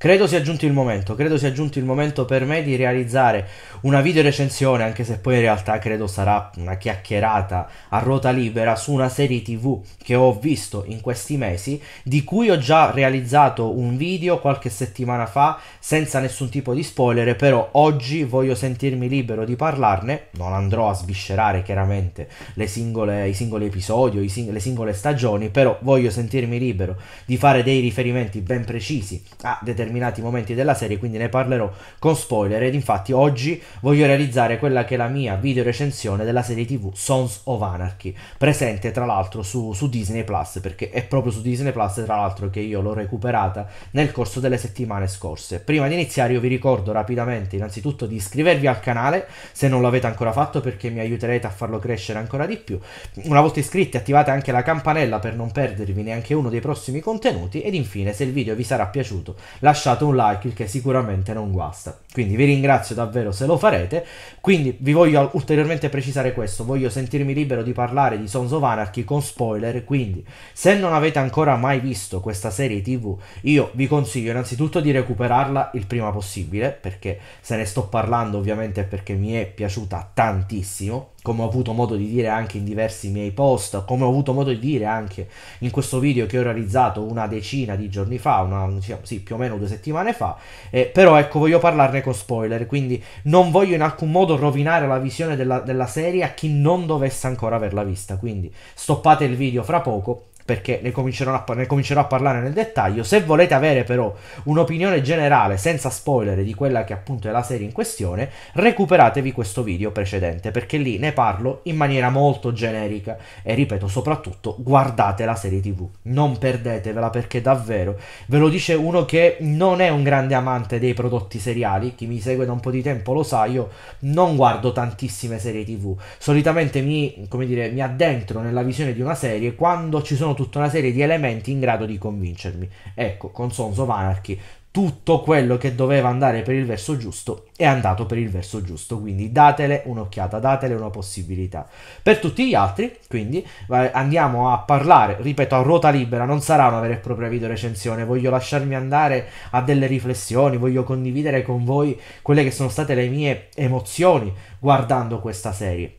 Credo sia giunto il momento, credo sia giunto il momento per me di realizzare una video recensione, anche se poi in realtà credo sarà una chiacchierata a ruota libera su una serie TV che ho visto in questi mesi, di cui ho già realizzato un video qualche settimana fa senza nessun tipo di spoiler, però oggi voglio sentirmi libero di parlarne, non andrò a sviscerare chiaramente singole, i singoli episodi o sing- le singole stagioni, però voglio sentirmi libero di fare dei riferimenti ben precisi a determinati determinati momenti della serie, quindi ne parlerò con spoiler ed infatti oggi voglio realizzare quella che è la mia video recensione della serie TV Sons of Anarchy, presente tra l'altro su, su Disney Plus, perché è proprio su Disney Plus tra l'altro che io l'ho recuperata nel corso delle settimane scorse. Prima di iniziare io vi ricordo rapidamente innanzitutto di iscrivervi al canale se non l'avete ancora fatto perché mi aiuterete a farlo crescere ancora di più. Una volta iscritti attivate anche la campanella per non perdervi neanche uno dei prossimi contenuti ed infine se il video vi sarà piaciuto lasciate lasciate un like, il che sicuramente non guasta. Quindi vi ringrazio davvero se lo farete. Quindi vi voglio ulteriormente precisare questo, voglio sentirmi libero di parlare di Sons of Anarchy con spoiler, quindi se non avete ancora mai visto questa serie TV, io vi consiglio innanzitutto di recuperarla il prima possibile, perché se ne sto parlando ovviamente perché mi è piaciuta tantissimo come ho avuto modo di dire anche in diversi miei post, come ho avuto modo di dire anche in questo video che ho realizzato una decina di giorni fa, una, sì, più o meno due settimane fa, eh, però ecco voglio parlarne con spoiler, quindi non voglio in alcun modo rovinare la visione della, della serie a chi non dovesse ancora averla vista, quindi stoppate il video fra poco perché ne comincerò, a, ne comincerò a parlare nel dettaglio. Se volete avere però un'opinione generale, senza spoiler, di quella che appunto è la serie in questione, recuperatevi questo video precedente, perché lì ne parlo in maniera molto generica e ripeto, soprattutto guardate la serie TV, non perdetevela perché davvero ve lo dice uno che non è un grande amante dei prodotti seriali, chi mi segue da un po' di tempo lo sa, io non guardo tantissime serie TV, solitamente mi, come dire, mi addentro nella visione di una serie quando ci sono tutta una serie di elementi in grado di convincermi. Ecco, con Sons of Anarchy tutto quello che doveva andare per il verso giusto è andato per il verso giusto, quindi datele un'occhiata, datele una possibilità. Per tutti gli altri, quindi andiamo a parlare, ripeto, a ruota libera, non sarà una vera e propria video recensione, voglio lasciarmi andare a delle riflessioni, voglio condividere con voi quelle che sono state le mie emozioni guardando questa serie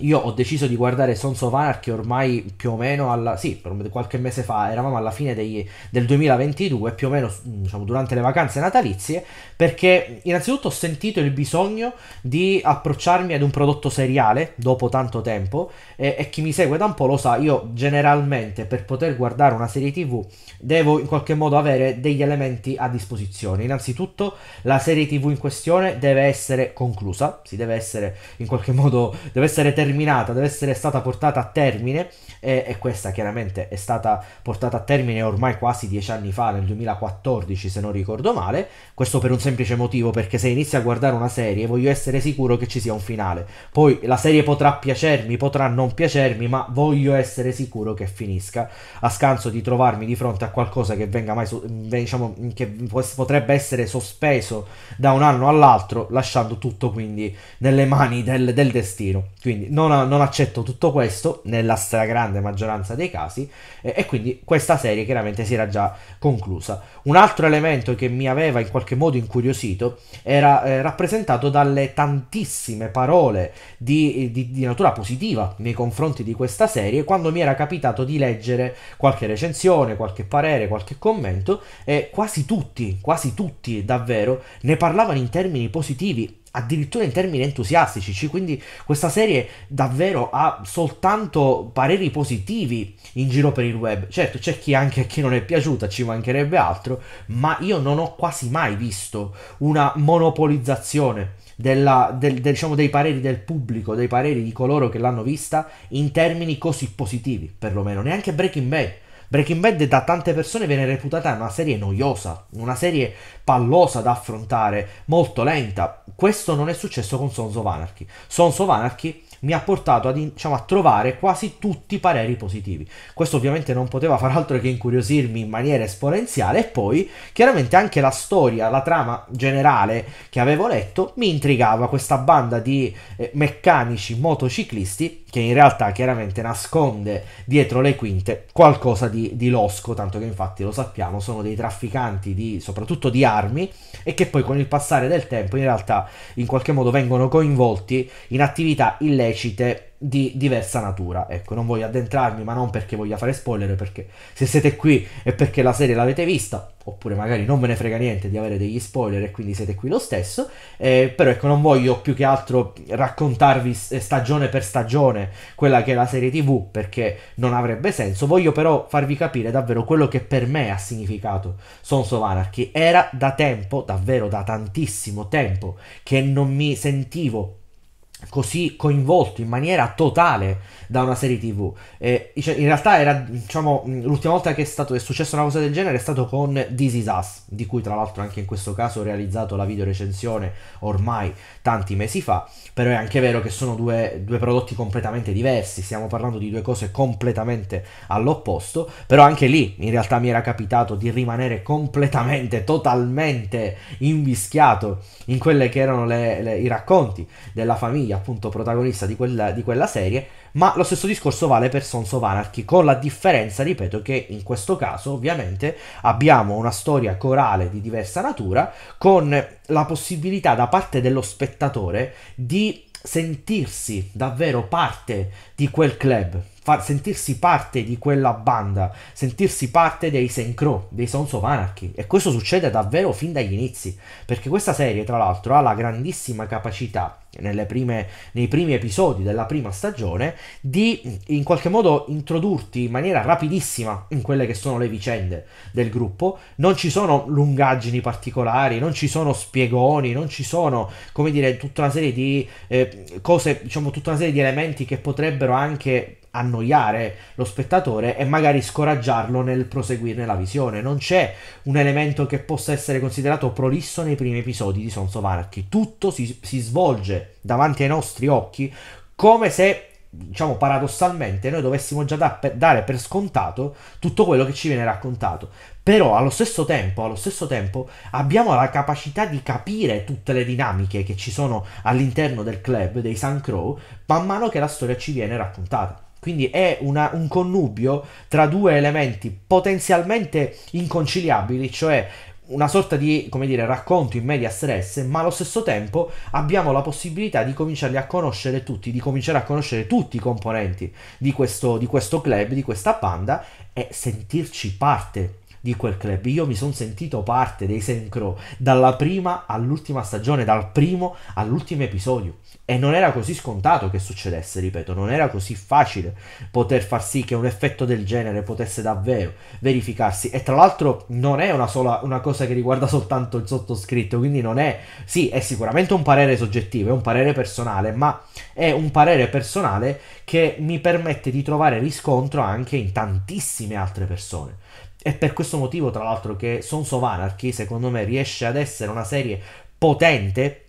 io ho deciso di guardare Sons of Anarchy ormai più o meno alla, sì, qualche mese fa, eravamo alla fine degli, del 2022, più o meno diciamo, durante le vacanze natalizie, perché innanzitutto ho sentito il bisogno di approcciarmi ad un prodotto seriale dopo tanto tempo e, e chi mi segue da un po' lo sa, io generalmente per poter guardare una serie tv devo in qualche modo avere degli elementi a disposizione. Innanzitutto la serie tv in questione deve essere conclusa, si deve essere in qualche modo, deve essere terminata terminata, deve essere stata portata a termine e, e, questa chiaramente è stata portata a termine ormai quasi dieci anni fa, nel 2014 se non ricordo male, questo per un semplice motivo perché se inizio a guardare una serie voglio essere sicuro che ci sia un finale, poi la serie potrà piacermi, potrà non piacermi, ma voglio essere sicuro che finisca, a scanso di trovarmi di fronte a qualcosa che venga mai, diciamo, che potrebbe essere sospeso da un anno all'altro, lasciando tutto quindi nelle mani del, del destino. Quindi non, non, accetto tutto questo nella stragrande maggioranza dei casi eh, e quindi questa serie chiaramente si era già conclusa. Un altro elemento che mi aveva in qualche modo incuriosito era eh, rappresentato dalle tantissime parole di, di, di natura positiva nei confronti di questa serie quando mi era capitato di leggere qualche recensione, qualche parere, qualche commento e quasi tutti, quasi tutti davvero, ne parlavano in termini positivi addirittura in termini entusiastici, quindi questa serie davvero ha soltanto pareri positivi in giro per il web. Certo, c'è chi anche a chi non è piaciuta, ci mancherebbe altro, ma io non ho quasi mai visto una monopolizzazione della, del, del, diciamo, dei pareri del pubblico, dei pareri di coloro che l'hanno vista in termini così positivi, perlomeno, neanche Breaking Bad Breaking Bad da tante persone viene reputata una serie noiosa, una serie pallosa da affrontare, molto lenta. Questo non è successo con Sons of Anarchy. Sons of Anarchy mi ha portato a, diciamo, a trovare quasi tutti i pareri positivi. Questo ovviamente non poteva far altro che incuriosirmi in maniera esponenziale e poi chiaramente anche la storia, la trama generale che avevo letto mi intrigava questa banda di eh, meccanici motociclisti che in realtà chiaramente nasconde dietro le quinte qualcosa di, di, losco, tanto che infatti lo sappiamo, sono dei trafficanti di, soprattutto di armi e che poi con il passare del tempo in realtà in qualche modo vengono coinvolti in attività illecite di diversa natura. Ecco, non voglio addentrarmi, ma non perché voglia fare spoiler, perché se siete qui è perché la serie l'avete vista, oppure magari non me ne frega niente di avere degli spoiler e quindi siete qui lo stesso. Eh, però ecco, non voglio più che altro raccontarvi eh, stagione per stagione quella che è la serie TV, perché non avrebbe senso. Voglio però farvi capire davvero quello che per me ha significato Sons of Anarchy. Era da tempo, davvero da tantissimo tempo, che non mi sentivo così coinvolto in maniera totale da una serie tv eh, cioè, in realtà era diciamo l'ultima volta che è, stato, è successa una cosa del genere è stato con This Is Us di cui tra l'altro anche in questo caso ho realizzato la video recensione ormai tanti mesi fa però è anche vero che sono due, due, prodotti completamente diversi, stiamo parlando di due cose completamente all'opposto, però anche lì in realtà mi era capitato di rimanere completamente, totalmente invischiato in quelli che erano le, le, i racconti della famiglia appunto protagonista di quella, di quella serie ma lo stesso discorso vale per Sons of Anarchy, con la differenza, ripeto, che in questo caso ovviamente abbiamo una storia corale di diversa natura, con la possibilità da parte dello spettatore di sentirsi davvero parte di quel club, sentirsi parte di quella banda, sentirsi parte dei Sencro, dei Sons of Anarchy. E questo succede davvero fin dagli inizi, perché questa serie, tra l'altro, ha la grandissima capacità prime, nei primi episodi della prima stagione, di mm, in qualche modo introdurti in maniera rapidissima in quelle che sono le vicende del gruppo. Non ci sono lungaggini particolari, non ci sono spiegoni, non ci sono, come dire, tutta una serie di eh, cose, diciamo, tutta una serie di elementi che potrebbero anche annoiare lo spettatore e magari scoraggiarlo nel proseguirne la visione. Non c'è un elemento che possa essere considerato prolisso nei primi episodi di Sons of Anarchy. Tutto si, si svolge davanti ai nostri occhi come se diciamo paradossalmente noi dovessimo già da, per, dare per scontato tutto quello che ci viene raccontato però allo stesso, tempo, allo stesso tempo abbiamo la capacità di capire tutte le dinamiche che ci sono all'interno del club dei Sun Crow man mano che la storia ci viene raccontata quindi è una, un connubio tra due elementi potenzialmente inconciliabili, cioè una sorta di, dire, racconto in media stress, ma allo stesso tempo abbiamo la possibilità di cominciarli a conoscere tutti, di cominciare a conoscere tutti i componenti di questo, di questo club, di questa banda e sentirci parte di quel club. Io mi sono sentito parte dei Sencro dalla prima all'ultima stagione, dal primo all'ultimo episodio. E non era così scontato che succedesse, ripeto, non era così facile poter far sì che un effetto del genere potesse davvero verificarsi. E tra l'altro non è una sola una cosa che riguarda soltanto il sottoscritto, quindi non è. Sì, è sicuramente un parere soggettivo, è un parere personale, ma è un parere personale che mi permette di trovare riscontro anche in tantissime altre persone è per questo motivo, tra l'altro, che Sons of Anarchy, secondo me, riesce ad essere una serie potente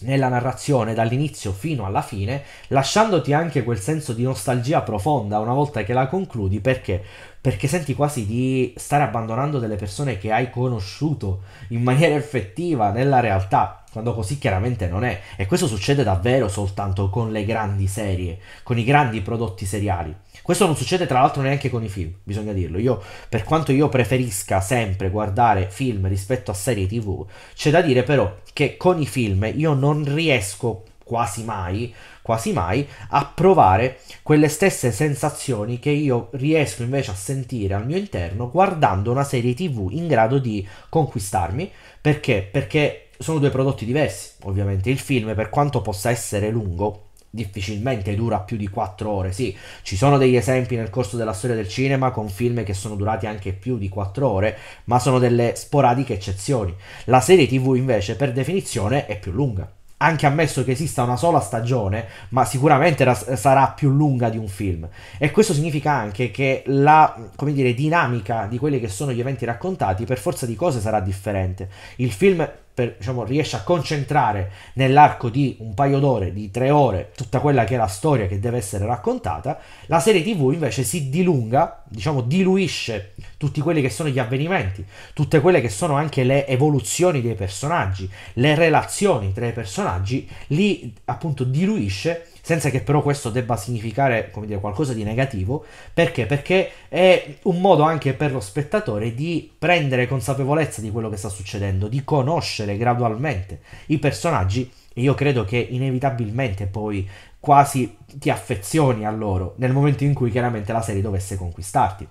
nella narrazione dall'inizio fino alla fine, lasciandoti anche quel senso di nostalgia profonda una volta che la concludi, perché? Perché senti quasi di stare abbandonando delle persone che hai conosciuto in maniera effettiva nella realtà, quando così chiaramente non è. E questo succede davvero soltanto con le grandi serie, con i grandi prodotti seriali. Questo non succede tra l'altro neanche con i film, bisogna dirlo. Io, per quanto io preferisca sempre guardare film rispetto a serie tv, c'è da dire però che con i film io non riesco quasi mai, quasi mai, a provare quelle stesse sensazioni che io riesco invece a sentire al mio interno guardando una serie tv in grado di conquistarmi. Perché? Perché sono due prodotti diversi, ovviamente. Il film, per quanto possa essere lungo, difficilmente dura più di 4 ore. Sì, ci sono degli esempi nel corso della storia del cinema con film che sono durati anche più di 4 ore, ma sono delle sporadiche eccezioni. La serie TV invece, per definizione, è più lunga. Anche ammesso che esista una sola stagione, ma sicuramente ra- sarà più lunga di un film. E questo significa anche che la dire, dinamica di quelli che sono gli eventi raccontati, per forza di cose, sarà differente. Il film per, diciamo, riesce a concentrare nell'arco di un paio d'ore, di tre ore, tutta quella che è la storia che deve essere raccontata, la serie tv invece si dilunga, diciamo diluisce tutti quelli che sono gli avvenimenti, tutte quelle che sono anche le evoluzioni dei personaggi, le relazioni tra i personaggi, li appunto diluisce senza che però questo debba significare come dire, qualcosa di negativo, perché? Perché è un modo anche per lo spettatore di prendere consapevolezza di quello che sta succedendo, di conoscere gradualmente i personaggi e io credo che inevitabilmente poi quasi ti affezioni a loro nel momento in cui chiaramente la serie dovesse conquistarti.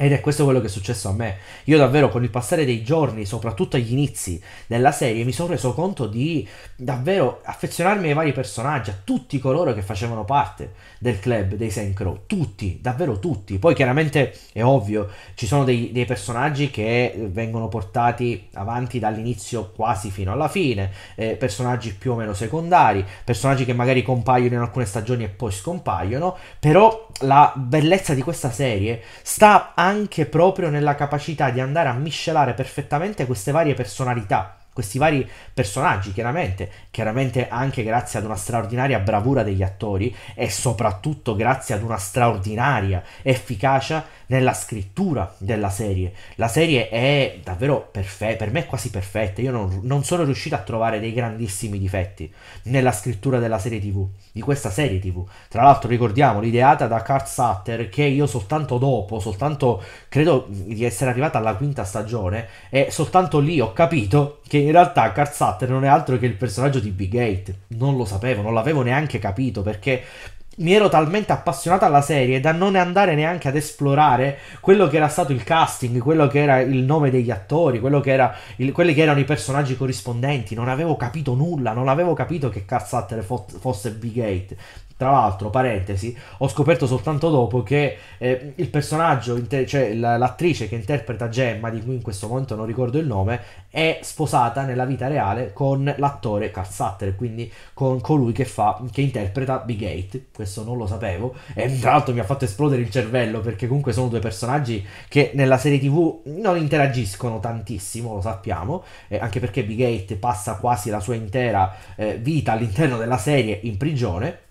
Ed è questo quello che è successo a me. Io davvero con il passare dei giorni, soprattutto agli inizi della serie, mi sono reso conto di davvero affezionarmi ai vari personaggi, a tutti coloro che facevano parte del club dei Sencro. Tutti, davvero tutti. Poi chiaramente è ovvio, ci sono dei, dei personaggi che vengono portati avanti dall'inizio quasi fino alla fine, eh, personaggi più o meno secondari, personaggi che magari compaiono in alcune stagioni e poi scompaiono, però la bellezza di questa serie sta anche proprio nella capacità di andare a miscelare perfettamente queste varie personalità questi vari personaggi, chiaramente, chiaramente anche grazie ad una straordinaria bravura degli attori e soprattutto grazie ad una straordinaria efficacia nella scrittura della serie. La serie è davvero perfetta, per me è quasi perfetta, io non, non sono riuscito a trovare dei grandissimi difetti nella scrittura della serie TV, di questa serie TV. Tra l'altro ricordiamo l'ideata da Kurt Sutter che io soltanto dopo, soltanto credo di essere arrivata alla quinta stagione e soltanto lì ho capito che in realtà Carzatter non è altro che il personaggio di Big Gate. Non lo sapevo, non l'avevo neanche capito perché mi ero talmente appassionata alla serie da non andare neanche ad esplorare quello che era stato il casting, quello che era il nome degli attori, che era il, quelli che erano i personaggi corrispondenti. Non avevo capito nulla, non avevo capito che Carl Sutter fosse Big Gate. Tra l'altro, parentesi, ho scoperto soltanto dopo che eh, il personaggio, inter- cioè l'attrice che interpreta Gemma, di cui in questo momento non ricordo il nome, è sposata nella vita reale con l'attore Carl Sutter, quindi con colui che, fa, che interpreta Big Eight. Questo non lo sapevo e tra l'altro mi ha fatto esplodere il cervello perché comunque sono due personaggi che nella serie TV non interagiscono tantissimo, lo sappiamo, eh, anche perché Big Eight passa quasi la sua intera eh, vita all'interno della serie in prigione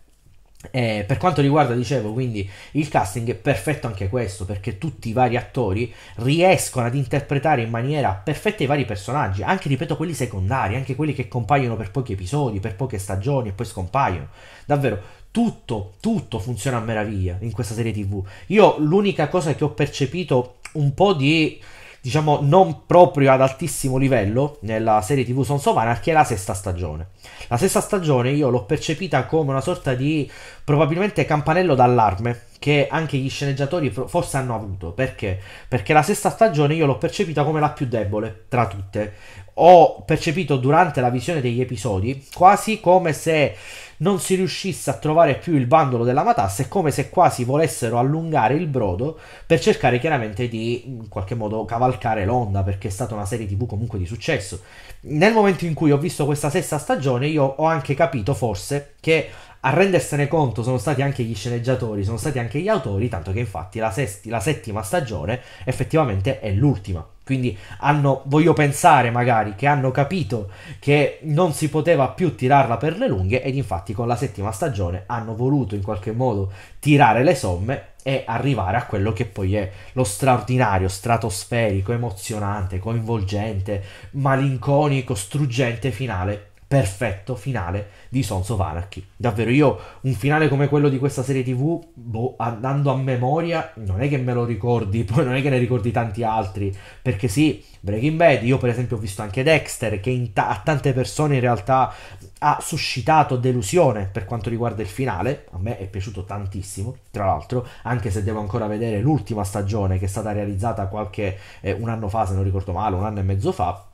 eh, per quanto riguarda, dicevo, quindi il casting è perfetto anche questo, perché tutti i vari attori riescono ad interpretare in maniera perfetta i vari personaggi, anche, ripeto, quelli secondari, anche quelli che compaiono per pochi episodi, per poche stagioni e poi scompaiono. Davvero, tutto, tutto funziona a meraviglia in questa serie TV. Io l'unica cosa che ho percepito un po' di diciamo non proprio ad altissimo livello nella serie TV Sons of Anarchy è la sesta stagione. La sesta stagione io l'ho percepita come una sorta di probabilmente campanello d'allarme che anche gli sceneggiatori forse hanno avuto. Perché? Perché la sesta stagione io l'ho percepita come la più debole tra tutte. Ho percepito durante la visione degli episodi quasi come se non si riuscisse a trovare più il bandolo della matassa, è come se quasi volessero allungare il brodo per cercare chiaramente di in qualche modo cavalcare l'onda, perché è stata una serie TV comunque di successo. Nel momento in cui ho visto questa sesta stagione, io ho anche capito forse che a rendersene conto sono stati anche gli sceneggiatori, sono stati anche gli autori, tanto che infatti la, sesti, la settima stagione effettivamente è l'ultima. Quindi hanno, voglio pensare magari che hanno capito che non si poteva più tirarla per le lunghe ed infatti con la settima stagione hanno voluto in qualche modo tirare le somme e arrivare a quello che poi è lo straordinario, stratosferico, emozionante, coinvolgente, malinconico, struggente finale perfetto finale di Sons of Anarchy. Davvero, io un finale come quello di questa serie TV, boh, andando a memoria, non è che me lo ricordi, poi non è che ne ricordi tanti altri, perché sì, Breaking Bad, io per esempio ho visto anche Dexter, che ta- a tante persone in realtà ha suscitato delusione per quanto riguarda il finale, a me è piaciuto tantissimo, tra l'altro, anche se devo ancora vedere l'ultima stagione che è stata realizzata qualche eh, un anno fa, se non ricordo male, un anno e mezzo fa,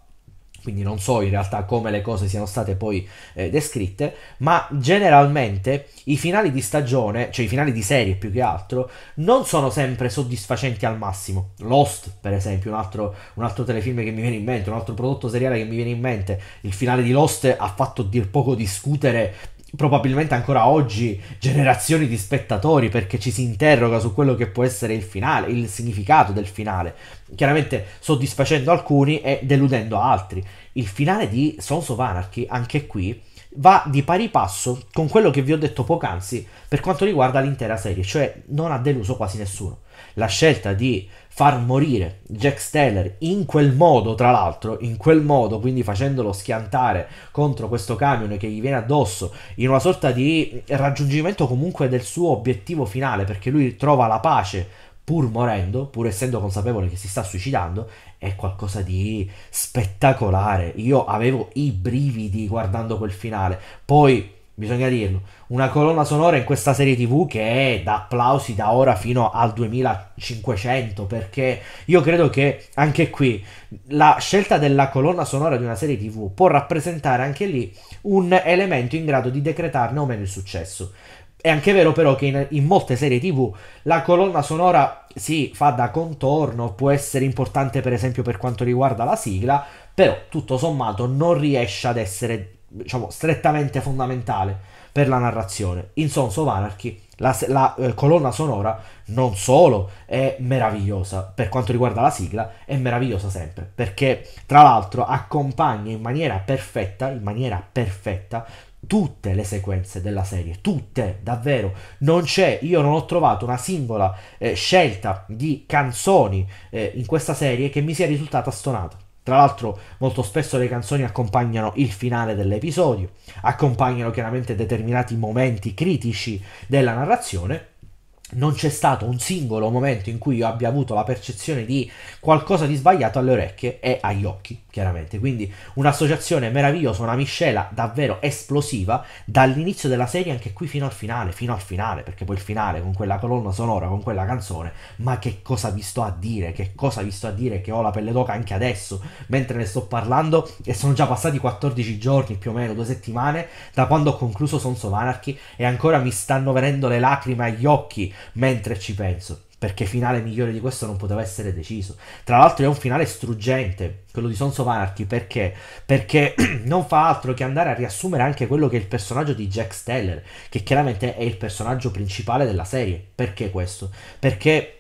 quindi non so in realtà come le cose siano state poi eh, descritte, ma generalmente i finali di stagione, cioè i finali di serie più che altro, non sono sempre soddisfacenti al massimo. Lost, per esempio, un altro, un altro telefilm che mi viene in mente, un altro prodotto seriale che mi viene in mente, il finale di Lost ha fatto dir poco discutere probabilmente ancora oggi generazioni di spettatori perché ci si interroga su quello che può essere il finale, il significato del finale, chiaramente soddisfacendo alcuni e deludendo altri. Il finale di Sons of Anarchy, anche qui, va di pari passo con quello che vi ho detto poc'anzi per quanto riguarda l'intera serie, cioè non ha deluso quasi nessuno. La scelta di far morire Jack Steller in quel modo, tra l'altro, in quel modo, quindi facendolo schiantare contro questo camion che gli viene addosso in una sorta di raggiungimento comunque del suo obiettivo finale, perché lui trova la pace pur morendo, pur essendo consapevole che si sta suicidando, è qualcosa di spettacolare. Io avevo i brividi guardando quel finale. Poi bisogna dirlo, una colonna sonora in questa serie tv che è da applausi da ora fino al 2500 perché io credo che anche qui la scelta della colonna sonora di una serie tv può rappresentare anche lì un elemento in grado di decretarne o meno il successo. È anche vero però che in, in molte serie tv la colonna sonora si sì, fa da contorno, può essere importante per esempio per quanto riguarda la sigla, però tutto sommato non riesce ad essere diciamo, strettamente fondamentale per la narrazione. In Sons of Anarchy la, la eh, colonna sonora non solo è meravigliosa per quanto riguarda la sigla, è meravigliosa sempre, perché tra l'altro accompagna in maniera perfetta, in maniera perfetta tutte le sequenze della serie, tutte, davvero. Non c'è, io non ho trovato una singola eh, scelta di canzoni eh, in questa serie che mi sia risultata stonata. Tra l'altro molto spesso le canzoni accompagnano il finale dell'episodio, accompagnano chiaramente determinati momenti critici della narrazione non c'è stato un singolo momento in cui io abbia avuto la percezione di qualcosa di sbagliato alle orecchie e agli occhi, chiaramente. Quindi un'associazione meravigliosa, una miscela davvero esplosiva dall'inizio della serie anche qui fino al finale, fino al finale, perché poi il finale con quella colonna sonora, con quella canzone, ma che cosa vi sto a dire? Che cosa vi sto a dire che ho la pelle d'oca anche adesso, mentre ne sto parlando e sono già passati 14 giorni più o meno, due settimane da quando ho concluso Sons of Anarchy e ancora mi stanno venendo le lacrime agli occhi mentre ci penso perché finale migliore di questo non poteva essere deciso. Tra l'altro è un finale struggente, quello di Sons of Anarchy, perché? Perché non fa altro che andare a riassumere anche quello che è il personaggio di Jack Steller, che chiaramente è il personaggio principale della serie. Perché questo? Perché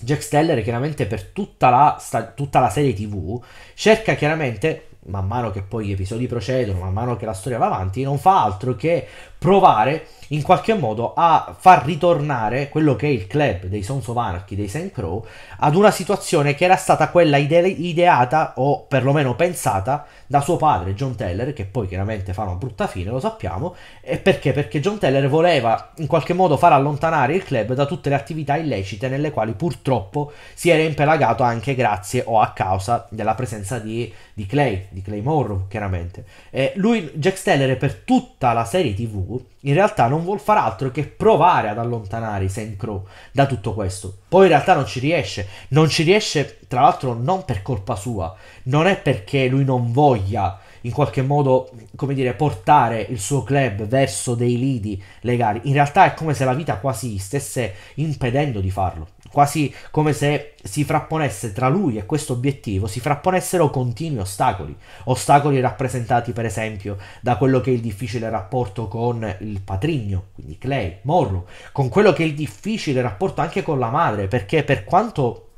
Jack Steller chiaramente per tutta la, sta, tutta la serie TV cerca chiaramente man mano che poi gli episodi procedono, man mano che la storia va avanti, non fa altro che provare in qualche modo a far ritornare quello che è il club dei Sons of Anarchy, dei Saint Crow, ad una situazione che era stata quella ide- ideata o perlomeno pensata da suo padre John Teller, che poi chiaramente fa una brutta fine, lo sappiamo, e perché? Perché John Teller voleva in qualche modo far allontanare il club da tutte le attività illecite nelle quali purtroppo si era impelagato anche grazie o a causa della presenza di, di Clay di Claymore, chiaramente. Eh, lui, Jack Steller, per tutta la serie TV, in realtà non vuol far altro che provare ad allontanare i Saint Crow da tutto questo. Poi in realtà non ci riesce. Non ci riesce, tra l'altro, non per colpa sua. Non è perché lui non voglia in qualche modo, come dire, portare il suo club verso dei lidi legali. In realtà è come se la vita quasi stesse impedendo di farlo quasi come se si frapponesse tra lui e questo obiettivo, si frapponessero continui ostacoli, ostacoli rappresentati per esempio da quello che è il difficile rapporto con il patrigno, quindi Clay, Morro, con quello che è il difficile rapporto anche con la madre, perché per quanto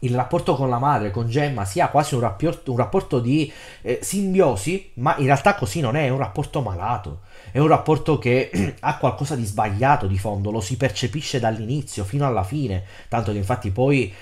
il rapporto con la madre, con Gemma, sia quasi un rapporto, un rapporto di eh, simbiosi, ma in realtà così non è, è un rapporto malato è un rapporto che ha qualcosa di sbagliato di fondo, lo si percepisce dall'inizio fino alla fine, tanto che infatti poi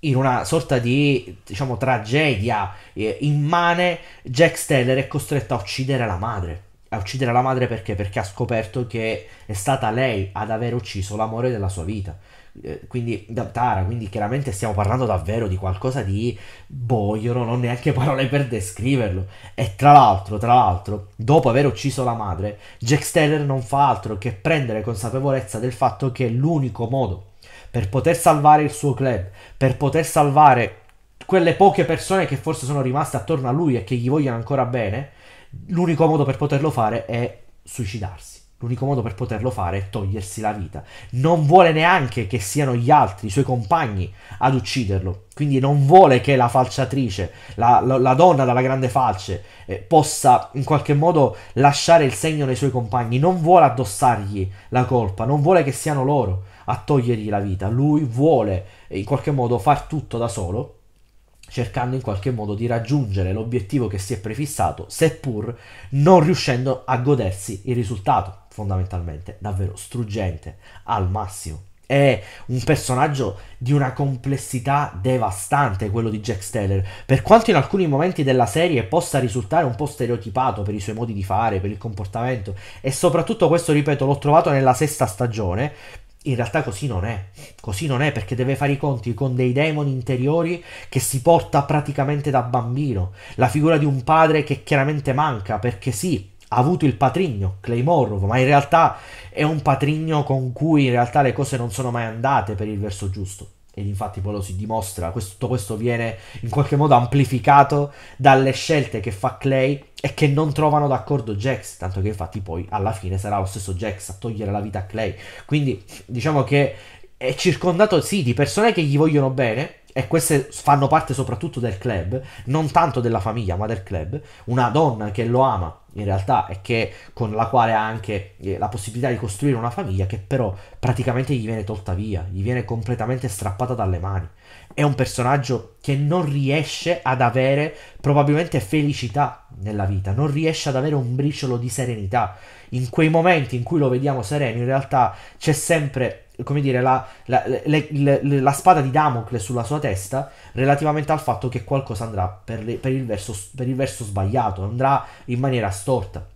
in una sorta di diciamo tragedia eh, immane, Jack Steller è costretto a uccidere la madre. A uccidere la madre perché? Perché ha scoperto che è stata lei ad aver ucciso l'amore della sua vita. Eh, quindi da Tara, quindi chiaramente stiamo parlando davvero di qualcosa di boh, io non ho neanche parole per descriverlo. E tra l'altro, tra l'altro, dopo aver ucciso la madre, Jack Steller non fa altro che prendere consapevolezza del fatto che l'unico modo per poter salvare il suo club, per poter salvare quelle poche persone che forse sono rimaste attorno a lui e che gli vogliono ancora bene, l'unico modo per poterlo fare è suicidarsi. L'unico modo per poterlo fare è togliersi la vita. Non vuole neanche che siano gli altri, i suoi compagni, ad ucciderlo. Quindi non vuole che la falciatrice, la, la, la donna dalla grande falce, eh, possa in qualche modo lasciare il segno nei suoi compagni. Non vuole addossargli la colpa, non vuole che siano loro a togliergli la vita. Lui vuole eh, in qualche modo far tutto da solo cercando in qualche modo di raggiungere l'obiettivo che si è prefissato, seppur non riuscendo a godersi il risultato fondamentalmente davvero struggente al massimo. È un personaggio di una complessità devastante quello di Jack Steller. Per quanto in alcuni momenti della serie possa risultare un po' stereotipato per i suoi modi di fare, per il comportamento, e soprattutto questo, ripeto, l'ho trovato nella sesta stagione, in realtà così non è, così non è perché deve fare i conti con dei demoni interiori che si porta praticamente da bambino, la figura di un padre che chiaramente manca perché sì, ha avuto il patrigno Claymore, ma in realtà è un patrigno con cui in realtà le cose non sono mai andate per il verso giusto. Ed infatti poi lo si dimostra, questo, tutto questo viene in qualche modo amplificato dalle scelte che fa Clay e che non trovano d'accordo Jax, tanto che infatti poi alla fine sarà lo stesso Jax a togliere la vita a Clay. Quindi diciamo che è circondato sì di persone che gli vogliono bene, e queste fanno parte soprattutto del club, non tanto della famiglia, ma del club, una donna che lo ama in realtà e che con la quale ha anche eh, la possibilità di costruire una famiglia che però praticamente gli viene tolta via, gli viene completamente strappata dalle mani. È un personaggio che non riesce ad avere probabilmente felicità nella vita, non riesce ad avere un briciolo di serenità. In quei momenti in cui lo vediamo sereno, in realtà c'è sempre come dire, la, la, le, le, la, spada di Damocle sulla sua testa relativamente al fatto che qualcosa andrà per, le, per, il verso, per, il verso, sbagliato, andrà in maniera storta.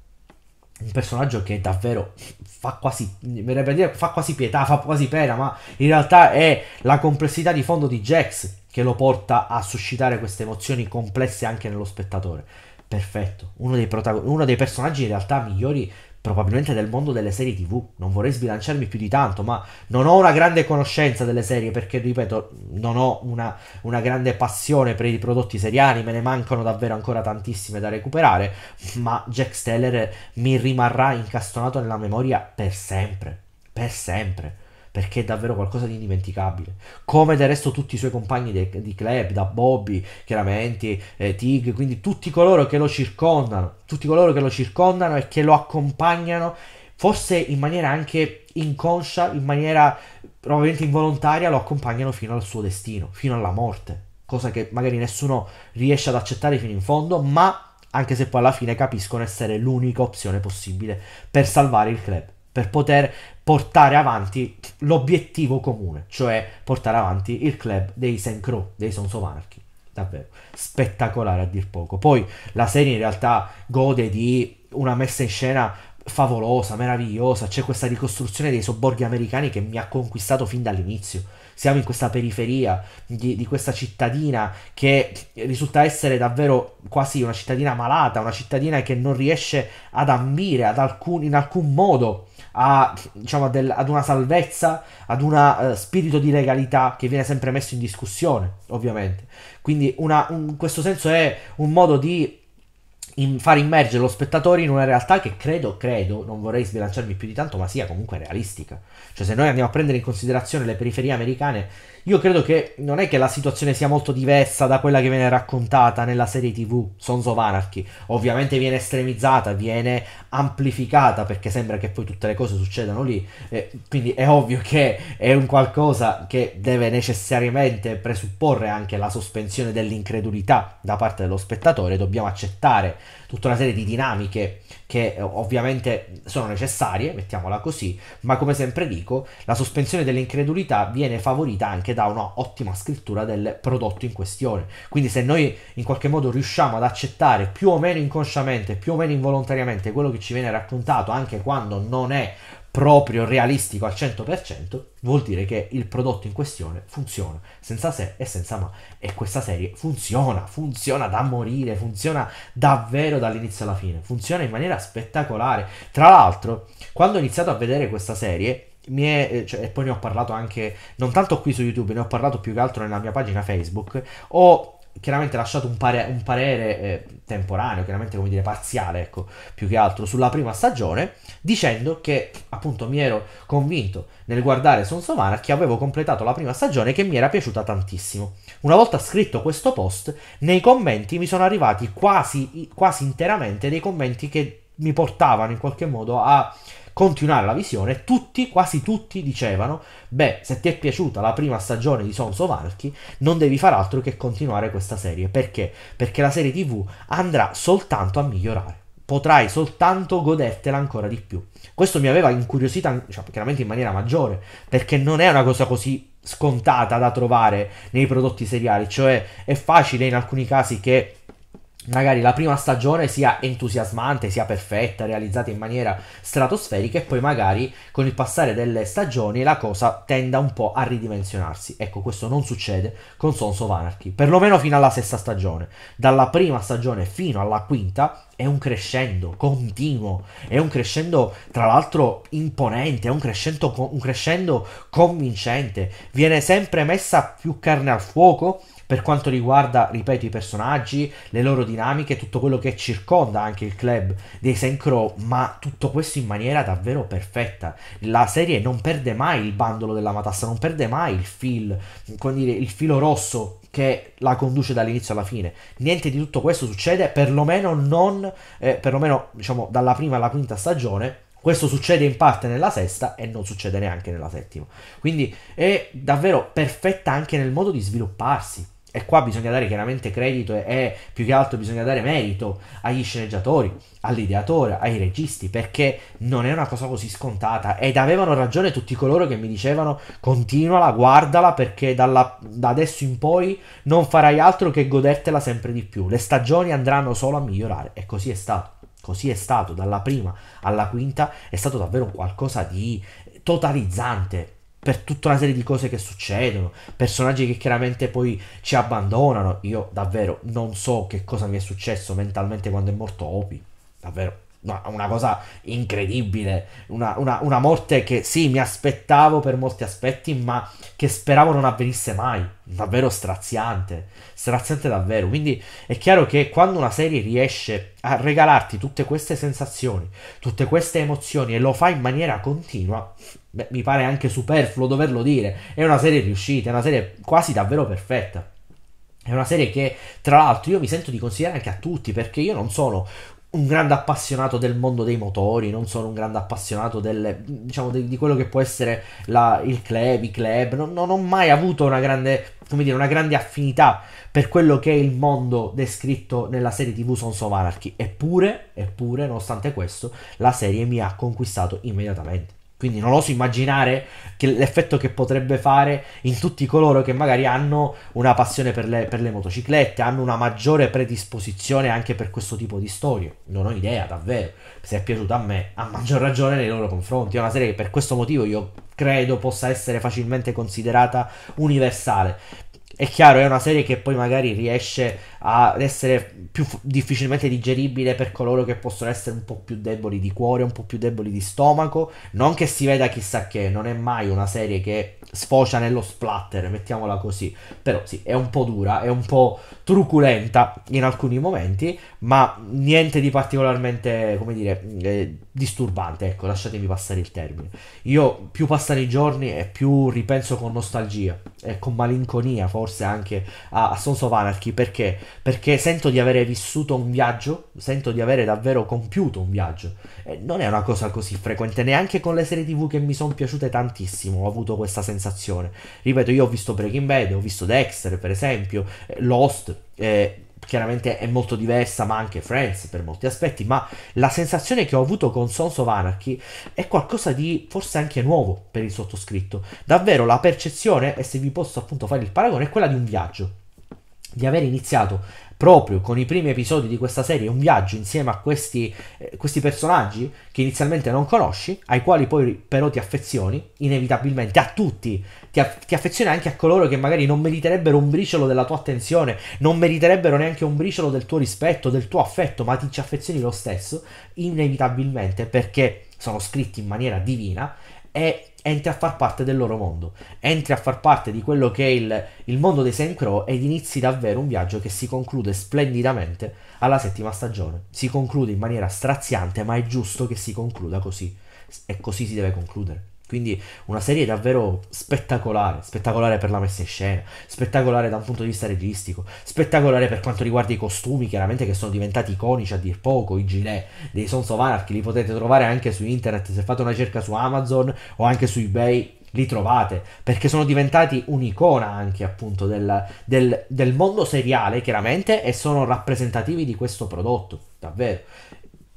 Un personaggio che davvero fa quasi, dire, fa quasi pietà, fa quasi pena, ma in realtà è la complessità di fondo di Jax che lo porta a suscitare queste emozioni complesse anche nello spettatore. Perfetto, uno dei, protagon- uno dei personaggi in realtà migliori probabilmente del mondo delle serie TV. Non vorrei sbilanciarmi più di tanto, ma non ho una grande conoscenza delle serie perché, ripeto, non ho una, una grande passione per i prodotti seriali, me ne mancano davvero ancora tantissime da recuperare, ma Jack Steller mi rimarrà incastonato nella memoria per sempre, per sempre perché è davvero qualcosa di indimenticabile. Come del resto tutti i suoi compagni de- di club, da Bobby, chiaramente, eh, Tig, quindi tutti coloro che lo circondano, tutti coloro che lo circondano e che lo accompagnano, forse in maniera anche inconscia, in maniera probabilmente involontaria, lo accompagnano fino al suo destino, fino alla morte. Cosa che magari nessuno riesce ad accettare fino in fondo, ma anche se poi alla fine capiscono essere l'unica opzione possibile per salvare il club per poter portare avanti l'obiettivo comune, cioè portare avanti il club dei Saint Crow, dei Sons of Anarchy. Davvero spettacolare a dir poco. Poi la serie in realtà gode di una messa in scena favolosa, meravigliosa. C'è questa ricostruzione dei sobborghi americani che mi ha conquistato fin dall'inizio siamo in questa periferia di, di questa cittadina che risulta essere davvero quasi una cittadina malata, una cittadina che non riesce ad ambire ad alcun, in alcun modo a, diciamo, del, ad una salvezza, ad un uh, eh, spirito di legalità che viene sempre messo in discussione, ovviamente. Quindi una, un, questo senso è un modo di in far immergere lo spettatore in una realtà che credo, credo, non vorrei sbilanciarmi più di tanto, ma sia comunque realistica. Cioè se noi andiamo a prendere in considerazione le periferie americane io credo che non è che la situazione sia molto diversa da quella che viene raccontata nella serie TV Sons of Anarchy. Ovviamente viene estremizzata, viene amplificata perché sembra che poi tutte le cose succedano lì. Eh, quindi è ovvio che è un qualcosa che deve necessariamente presupporre anche la sospensione dell'incredulità da parte dello spettatore. Dobbiamo accettare tutta una serie di dinamiche che eh, ovviamente sono necessarie, mettiamola così, ma come sempre dico, la sospensione dell'incredulità viene favorita anche da un'ottima scrittura del prodotto in questione. Quindi se noi in qualche modo riusciamo ad accettare più o meno inconsciamente, più o meno involontariamente quello che ci viene raccontato, anche quando non è proprio realistico al 100%, vuol dire che il prodotto in questione funziona, senza se e senza ma. E questa serie funziona, funziona da morire, funziona davvero dall'inizio alla fine, funziona in maniera spettacolare. Tra l'altro, quando ho iniziato a vedere questa serie, è, eh, cioè, e poi ne ho parlato anche, non tanto qui su YouTube, ne ho parlato più che altro nella mia pagina Facebook, ho chiaramente lasciato un, pare- un parere eh, temporaneo, chiaramente come dire parziale, ecco, più che altro sulla prima stagione, dicendo che appunto mi ero convinto nel guardare Sons of Anarchy avevo completato la prima stagione che mi era piaciuta tantissimo. Una volta scritto questo post, nei commenti mi sono arrivati quasi, quasi interamente dei commenti che mi portavano in qualche modo a continuare la visione, tutti, quasi tutti dicevano, beh, se ti è piaciuta la prima stagione di Sons of Anarchy, non devi far altro che continuare questa serie. Perché? Perché la serie TV andrà soltanto a migliorare potrai soltanto godertela ancora di più. Questo mi aveva incuriosita, cioè, chiaramente in maniera maggiore, perché non è una cosa così scontata da trovare nei prodotti seriali, cioè è facile in alcuni casi che magari la prima stagione sia entusiasmante, sia perfetta, realizzata in maniera stratosferica e poi magari con il passare delle stagioni la cosa tenda un po' a ridimensionarsi. Ecco, questo non succede con Sons of Anarchy, perlomeno fino alla sesta stagione. Dalla prima stagione fino alla quinta è un crescendo continuo, è un crescendo tra l'altro imponente, è un crescendo, un crescendo convincente, viene sempre messa più carne al fuoco per quanto riguarda, ripeto, i personaggi, le loro dinamiche, tutto quello che circonda anche il club dei Saint ma tutto questo in maniera davvero perfetta. La serie non perde mai il bandolo della matassa, non perde mai il fil, dire, il filo rosso che la conduce dall'inizio alla fine. Niente di tutto questo succede, perlomeno non, eh, perlomeno diciamo dalla prima alla quinta stagione, questo succede in parte nella sesta e non succede neanche nella settima. Quindi è davvero perfetta anche nel modo di svilupparsi. E qua bisogna dare chiaramente credito e, e più che altro bisogna dare merito agli sceneggiatori, all'ideatore, ai registi, perché non è una cosa così scontata. Ed avevano ragione tutti coloro che mi dicevano continuala, guardala, perché dalla, da adesso in poi non farai altro che godertela sempre di più. Le stagioni andranno solo a migliorare. E così è stato. Così è stato, dalla prima alla quinta, è stato davvero qualcosa di totalizzante per tutta una serie di cose che succedono, personaggi che chiaramente poi ci abbandonano. Io davvero non so che cosa mi è successo mentalmente quando è morto Opi, davvero una cosa incredibile, una, una, una, morte che sì, mi aspettavo per molti aspetti, ma che speravo non avvenisse mai. Davvero straziante, straziante davvero. Quindi è chiaro che quando una serie riesce a regalarti tutte queste sensazioni, tutte queste emozioni e lo fa in maniera continua, beh, mi pare anche superfluo doverlo dire, è una serie riuscita, è una serie quasi davvero perfetta. È una serie che, tra l'altro, io mi sento di consigliare anche a tutti, perché io non sono un grande appassionato del mondo dei motori, non sono un grande appassionato del, diciamo, di, di, quello che può essere la, il club, i club, non, non, ho mai avuto una grande, come dire, una grande affinità per quello che è il mondo descritto nella serie TV Sons of Anarchy, eppure, eppure, nonostante questo, la serie mi ha conquistato immediatamente. Quindi non oso immaginare che l'effetto che potrebbe fare in tutti coloro che magari hanno una passione per le, per le, motociclette, hanno una maggiore predisposizione anche per questo tipo di storie. Non ho idea, davvero. Se è piaciuta a me, ha maggior ragione nei loro confronti. È una serie che per questo motivo io credo possa essere facilmente considerata universale è chiaro, è una serie che poi magari riesce ad essere più difficilmente digeribile per coloro che possono essere un po' più deboli di cuore, un po' più deboli di stomaco. Non che si veda chissà che, non è mai una serie che sfocia nello splatter, mettiamola così. Però sì, è un po' dura, è un po' truculenta in alcuni momenti, ma niente di particolarmente, come dire, eh, disturbante, ecco, lasciatemi passare il termine. Io più passano i giorni e più ripenso con nostalgia e con malinconia forse anche a, a Sons of Anarchy perché? perché sento di avere vissuto un viaggio, sento di avere davvero compiuto un viaggio. E non è una cosa così frequente neanche con le serie TV che mi sono piaciute tantissimo, ho avuto questa sensazione. Ripeto, io ho visto Breaking Bad, ho visto Dexter per esempio, eh, Lost, eh, chiaramente è molto diversa, ma anche Friends per molti aspetti, ma la sensazione che ho avuto con Sons of Anarchy è qualcosa di forse anche nuovo per il sottoscritto. Davvero la percezione, e se vi posso appunto fare il paragone, è quella di un viaggio. Di aver iniziato proprio con i primi episodi di questa serie un viaggio insieme a questi, eh, questi, personaggi che inizialmente non conosci, ai quali poi però ti affezioni, inevitabilmente a tutti ti, ti affezioni anche a coloro che magari non meriterebbero un briciolo della tua attenzione, non meriterebbero neanche un briciolo del tuo rispetto, del tuo affetto, ma ti ci affezioni lo stesso, inevitabilmente perché sono scritti in maniera divina e entri a far parte del loro mondo, entri a far parte di quello che è il, il mondo dei Saint Sencro ed inizi davvero un viaggio che si conclude splendidamente alla settima stagione. Si conclude in maniera straziante, ma è giusto che si concluda così. E così si deve concludere. Quindi una serie davvero spettacolare, spettacolare per la messa in scena, spettacolare da un punto di vista registico, spettacolare per quanto riguarda i costumi, chiaramente che sono diventati iconici a dir poco, i gilet dei Sons of Anarchy li potete trovare anche su internet, se fate una cerca su Amazon o anche su eBay li trovate, perché sono diventati un'icona anche appunto del, del, del mondo seriale, chiaramente, e sono rappresentativi di questo prodotto, davvero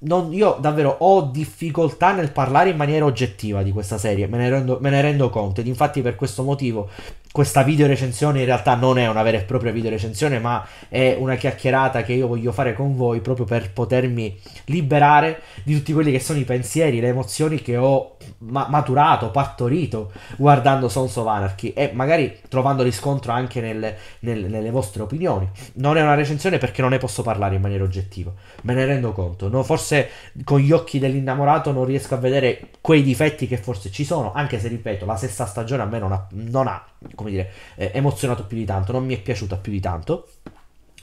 non, io davvero ho difficoltà nel parlare in maniera oggettiva di questa serie, me ne, rendo, me ne rendo conto ed infatti per questo motivo questa video recensione in realtà non è una vera e propria video recensione, ma è una chiacchierata che io voglio fare con voi proprio per potermi liberare di tutti quelli che sono i pensieri, le emozioni che ho ma- maturato, partorito guardando Sons of Anarchy e magari trovando riscontro anche nel, nel, nelle vostre opinioni. Non è una recensione perché non ne posso parlare in maniera oggettiva, me ne rendo conto, no, forse forse con gli occhi dell'innamorato non riesco a vedere quei difetti che forse ci sono, anche se ripeto, la sesta stagione a me non ha, non ha come dire, eh, emozionato più di tanto, non mi è piaciuta più di tanto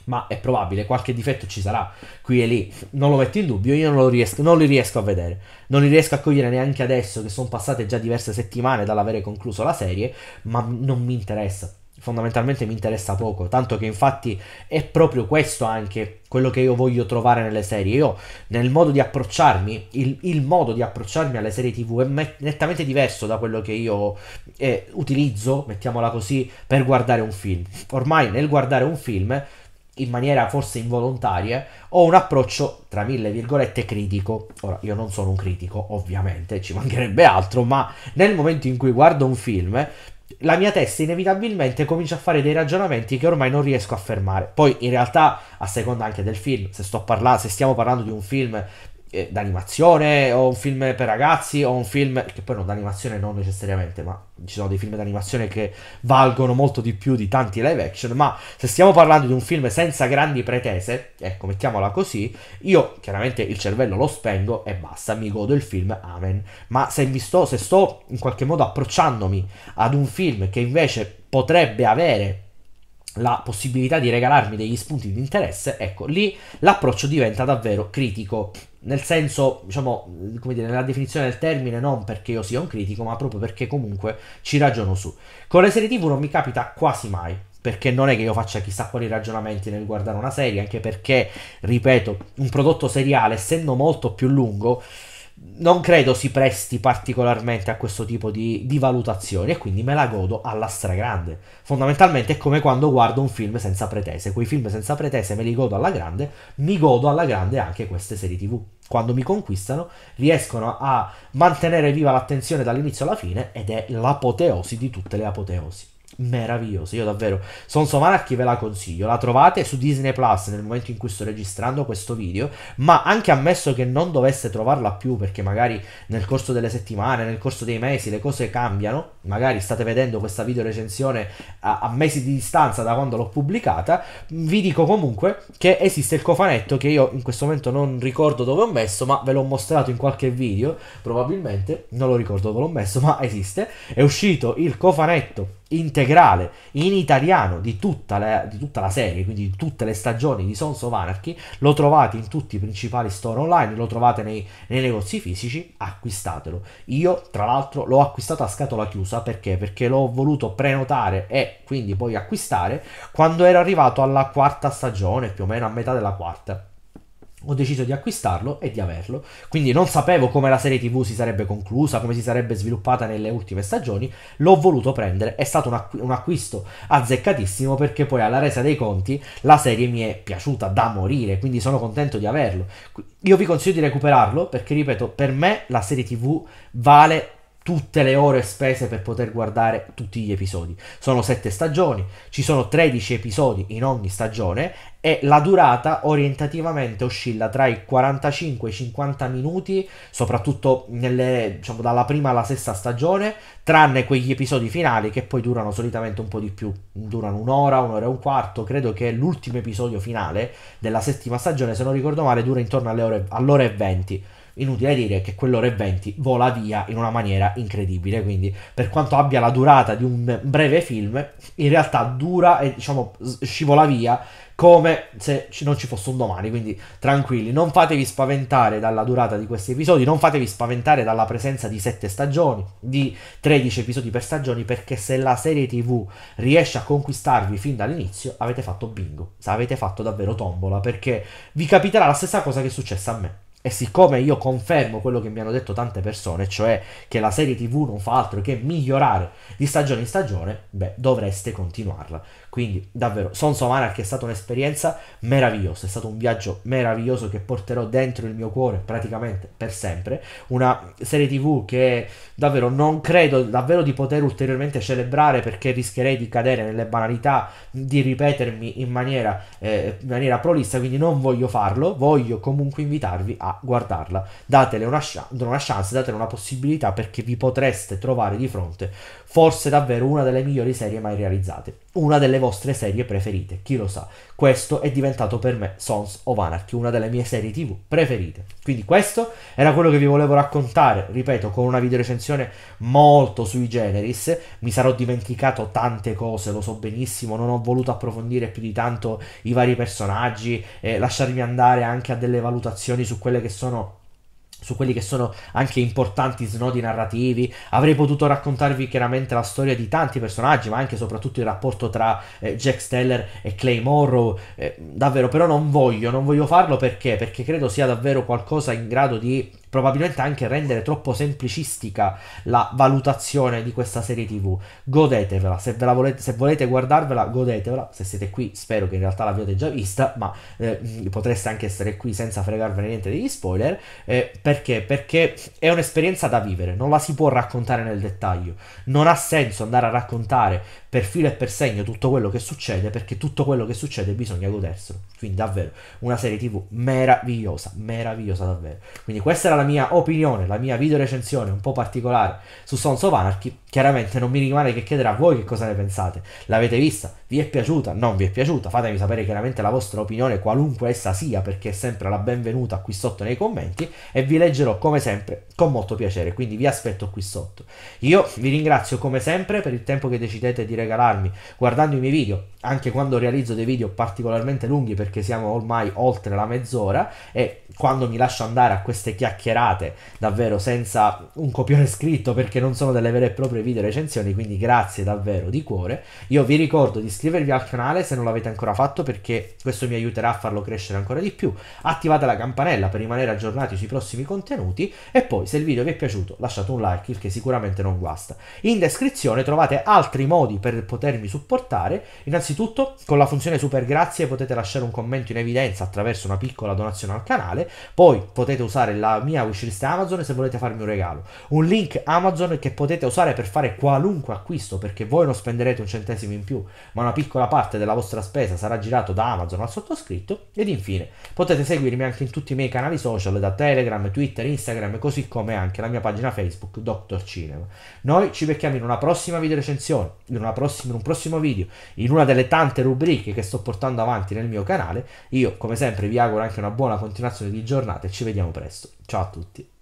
ma è probabile, qualche difetto ci sarà qui e lì, non lo metto in dubbio, io non, riesco, non, li riesco a vedere, non li riesco a cogliere neanche adesso che sono passate già diverse settimane dall'avere concluso la serie, ma non mi interessa, fondamentalmente mi interessa poco, tanto che infatti è proprio questo anche quello che io voglio trovare nelle serie. Io nel modo di approcciarmi, il, il modo di approcciarmi alle serie TV è me- nettamente diverso da quello che io eh, utilizzo, mettiamola così, per guardare un film. Ormai nel guardare un film in maniera forse involontaria, ho un approccio, tra mille virgolette, critico. Ora, io non sono un critico, ovviamente, ci mancherebbe altro, ma nel momento in cui guardo un film, la mia testa inevitabilmente comincia a fare dei ragionamenti che ormai non riesco a fermare. Poi in realtà a seconda anche del film, se, parla- se stiamo parlando di un film eh, d'animazione o un film per ragazzi o un film che poi no, d'animazione non necessariamente, ma ci sono dei film d'animazione che valgono molto di più di tanti live action, ma se stiamo parlando di un film senza grandi pretese, ecco, mettiamola così, io chiaramente il cervello lo spengo e basta, mi godo il film, amen. Ma se mi sto se sto in qualche modo approcciandomi ad un film che invece potrebbe avere la possibilità di regalarmi degli spunti di interesse, ecco lì l'approccio diventa davvero critico nel senso, diciamo, come dire, nella definizione del termine, non perché io sia un critico, ma proprio perché comunque ci ragiono su. Con le serie TV non mi capita quasi mai, perché non è che io faccia chissà quali ragionamenti nel guardare una serie, anche perché, ripeto, un prodotto seriale, essendo molto più lungo, non credo si presti particolarmente a questo tipo di, di, valutazioni e quindi me la godo alla stragrande. Fondamentalmente è come quando guardo un film senza pretese, quei film senza pretese me li godo alla grande, mi godo alla grande anche queste serie tv. Quando mi conquistano riescono a mantenere viva l'attenzione dall'inizio alla fine ed è l'apoteosi di tutte le apoteosi meravigliosa. Io davvero, Sons of Anarchy ve la consiglio. La trovate su Disney Plus nel momento in cui sto registrando questo video. Ma anche ammesso che non doveste trovarla più, perché magari nel corso delle settimane, nel corso dei mesi, le cose cambiano. Magari state vedendo questa video recensione a, a mesi di distanza da quando l'ho pubblicata. Vi dico comunque che esiste il cofanetto che io in questo momento non ricordo dove ho messo, ma ve l'ho mostrato in qualche video, probabilmente. Non lo ricordo dove l'ho messo, ma esiste. È uscito il cofanetto integrale in italiano di tutta, la, di tutta, la, serie, quindi di tutte le stagioni di Sons of Anarchy, lo trovate in tutti i principali store online, lo trovate nei, nei negozi fisici, acquistatelo. Io tra l'altro l'ho acquistato a scatola chiusa perché? Perché l'ho voluto prenotare e quindi poi acquistare quando era arrivato alla quarta stagione, più o meno a metà della quarta ho deciso di acquistarlo e di averlo. Quindi non sapevo come la serie TV si sarebbe conclusa, come si sarebbe sviluppata nelle ultime stagioni. L'ho voluto prendere, è stato un, acqu- un acquisto azzeccatissimo perché poi alla resa dei conti la serie mi è piaciuta da morire, quindi sono contento di averlo. Io vi consiglio di recuperarlo perché, ripeto, per me la serie TV vale tutte le ore spese per poter guardare tutti gli episodi. Sono sette stagioni, ci sono 13 episodi in ogni stagione e la durata orientativamente oscilla tra i 45 e i 50 minuti, soprattutto nelle, diciamo, dalla prima alla sesta stagione, tranne quegli episodi finali che poi durano solitamente un po' di più, durano un'ora, un'ora e un quarto, credo che l'ultimo episodio finale della settima stagione, se non ricordo male, dura intorno alle ore, all'ora e 20 inutile dire che quell'ora e venti vola via in una maniera incredibile, quindi per quanto abbia la durata di un breve film, in realtà dura e diciamo scivola via come se non ci fosse un domani, quindi tranquilli, non fatevi spaventare dalla durata di questi episodi, non fatevi spaventare dalla presenza di sette stagioni, di 13 episodi per stagioni, perché se la serie TV riesce a conquistarvi fin dall'inizio, avete fatto bingo, avete fatto davvero tombola, perché vi capiterà la stessa cosa che è successa a me e siccome io confermo quello che mi hanno detto tante persone, cioè che la serie TV non fa altro che migliorare di stagione in stagione, beh, dovreste continuarla. Quindi davvero, Sons of Anarchy è stata un'esperienza meravigliosa, è stato un viaggio meraviglioso che porterò dentro il mio cuore praticamente per sempre. Una serie tv che davvero non credo davvero di poter ulteriormente celebrare perché rischierei di cadere nelle banalità, di ripetermi in maniera, eh, in maniera prolissa, quindi non voglio farlo, voglio comunque invitarvi a guardarla. Datele una, una chance, datele una possibilità perché vi potreste trovare di fronte forse davvero una delle migliori serie mai realizzate, una delle vostre serie preferite, chi lo sa. Questo è diventato per me Sons of Anarchy, una delle mie serie TV preferite. Quindi questo era quello che vi volevo raccontare, ripeto, con una videorecensione molto sui generis, mi sarò dimenticato tante cose, lo so benissimo, non ho voluto approfondire più di tanto i vari personaggi, eh, lasciarmi andare anche a delle valutazioni su quelle che sono su quelli che sono anche importanti snodi narrativi. Avrei potuto raccontarvi chiaramente la storia di tanti personaggi, ma anche e soprattutto il rapporto tra eh, Jack Steller e Clay Morrow. Eh, davvero, però non voglio, non voglio farlo perché? Perché credo sia davvero qualcosa in grado di probabilmente anche rendere troppo semplicistica la valutazione di questa serie TV. Godetevela, se, volete, se volete, guardarvela, godetevela. Se siete qui, spero che in realtà l'abbiate già vista, ma eh, potreste anche essere qui senza fregarvene niente degli spoiler. Eh, perché? Perché è un'esperienza da vivere, non la si può raccontare nel dettaglio. Non ha senso andare a raccontare per filo e per segno tutto quello che succede, perché tutto quello che succede bisogna goderselo. Quindi davvero una serie TV meravigliosa, meravigliosa davvero. Quindi questa era la mia opinione, la mia video recensione un po' particolare su Sons of Anarchy, chiaramente non mi rimane che chiedere a voi che cosa ne pensate. L'avete vista? Vi è piaciuta? Non vi è piaciuta? Fatemi sapere chiaramente la vostra opinione, qualunque essa sia, perché è sempre la benvenuta qui sotto nei commenti e vi leggerò come sempre con molto piacere, quindi vi aspetto qui sotto. Io vi ringrazio come sempre per il tempo che decidete di regalarmi guardando i miei video, anche quando realizzo dei video particolarmente lunghi perché siamo ormai oltre la mezz'ora e quando mi lascio andare a queste chiacchiere chiacchierate, davvero senza un copione scritto perché non sono delle vere e proprie video recensioni, quindi grazie davvero di cuore. Io vi ricordo di iscrivervi al canale se non l'avete ancora fatto perché questo mi aiuterà a farlo crescere ancora di più. Attivate la campanella per rimanere aggiornati sui prossimi contenuti e poi se il video vi è piaciuto lasciate un like, il che sicuramente non guasta. In descrizione trovate altri modi per potermi supportare, innanzitutto con la funzione super grazie potete lasciare un commento in evidenza attraverso una piccola donazione al canale, poi potete usare la mia mia wishlist Amazon se volete farmi un regalo. Un link Amazon che potete usare per fare qualunque acquisto perché voi non spenderete un centesimo in più, ma una piccola parte della vostra spesa sarà girato da Amazon al sottoscritto. Ed infine potete seguirmi anche in tutti i miei canali social, da Telegram, Twitter, Instagram, così come anche la mia pagina Facebook, Dr. Cinema. Noi ci becchiamo in una prossima video recensione, in, prossima, in un prossimo video, in una delle tante rubriche che sto portando avanti nel mio canale. Io, come sempre, vi auguro anche una buona continuazione di giornata e ci vediamo presto. Ciao a tutti.